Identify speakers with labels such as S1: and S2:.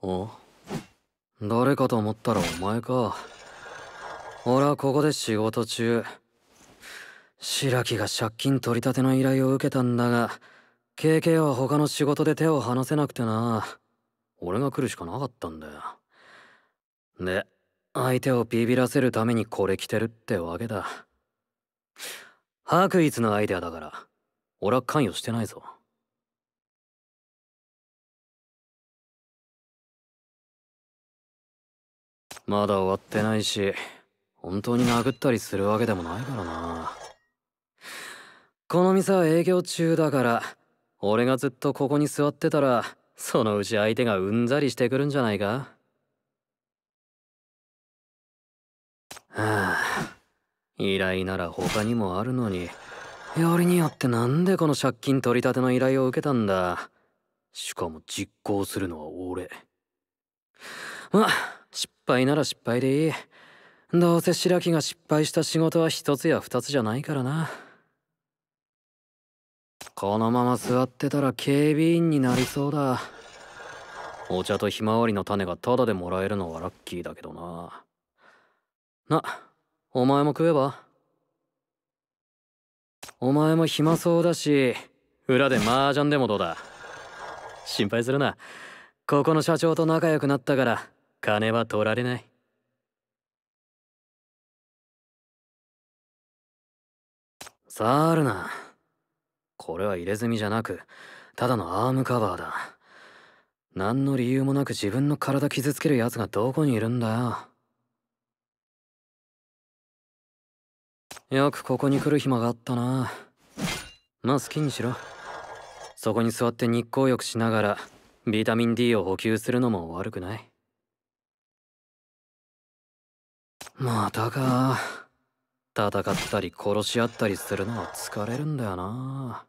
S1: お誰かと思ったらお前か俺はここで仕事中白木が借金取り立ての依頼を受けたんだが KK は他の仕事で手を離せなくてな俺が来るしかなかったんだよで相手をビビらせるためにこれ着てるってわけだ
S2: 白衣のアイデアだから俺は関与してないぞまだ終わってないし本当に殴ったりするわけでもないから
S1: なこの店は営業中だから俺がずっとここに座ってたらそのうち相手がうんざりしてくるんじゃないかはあ依頼なら他にもあるのによりによってなんでこの借金取り立ての依頼を受けたんだしかも実行するのは俺まあ失敗なら失敗でいいどうせ白木が失敗した仕事は一つや二つじゃないからなこのまま座ってたら警備員になりそうだお茶とひまわりの種がタダでもらえるのはラッキーだけどななお前も食えばお前も暇そうだし裏で麻雀でもどうだ心配するなここの社長と仲良くなったから金
S2: は取られないさあるなこれは入れ墨じゃなくた
S1: だのアームカバーだ何の理由もなく自分の体傷つけるやつがどこにいるんだよよくここに来る暇があったなまあ好きにしろそこに座って日光浴しながらビタミン D を補給するのも悪くないまたか戦ったり
S2: 殺し合ったりするのは疲れるんだよな